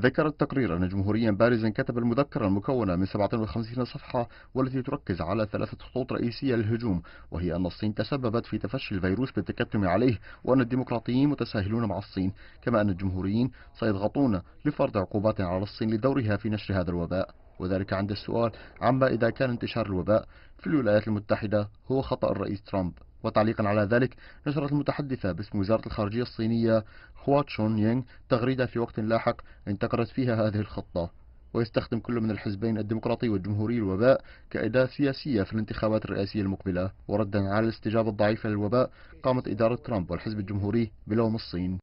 ذكر التقرير أن جمهوريا بارزا كتب المذكرة المكونة من 57 صفحة والتي تركز على ثلاثة خطوط رئيسية للهجوم وهي أن الصين تسببت في تفشي الفيروس بالتكتم عليه وأن الديمقراطيين متساهلون مع الصين كما أن الجمهوريين سيضغطون لفرض عقوبات على الصين لدورها في نشر هذا الوباء وذلك عند السؤال عما إذا كان انتشار الوباء في الولايات المتحدة هو خطأ الرئيس ترامب وتعليقا على ذلك نشرت المتحدثة باسم وزارة الخارجية الصينية خوا تشون يينغ تغريدة في وقت لاحق انتقدت فيها هذه الخطة ويستخدم كل من الحزبين الديمقراطي والجمهوري الوباء كأداة سياسية في الانتخابات الرئاسية المقبلة وردا على الاستجابة الضعيفة للوباء قامت إدارة ترامب والحزب الجمهوري بلوم الصين